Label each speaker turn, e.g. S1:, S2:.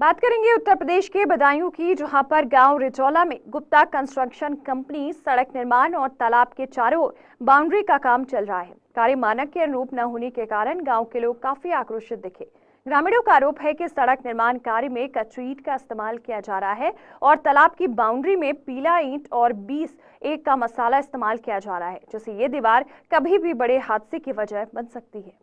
S1: बात करेंगे उत्तर प्रदेश के बदायूं की जहां पर गांव रिचौला में गुप्ता कंस्ट्रक्शन कंपनी सड़क निर्माण और तालाब के चारों ओर बाउंड्री का काम चल रहा है कार्य मानक के अनुरूप न होने के कारण गांव के लोग काफी आक्रोशित दिखे ग्रामीणों का आरोप है कि सड़क निर्माण कार्य में कच्ची ईट का इस्तेमाल किया जा रहा है और तालाब की बाउंड्री में पीला ईंट और बीस एक का मसाला इस्तेमाल किया जा रहा है जिससे ये दीवार कभी भी बड़े हादसे की वजह बन सकती है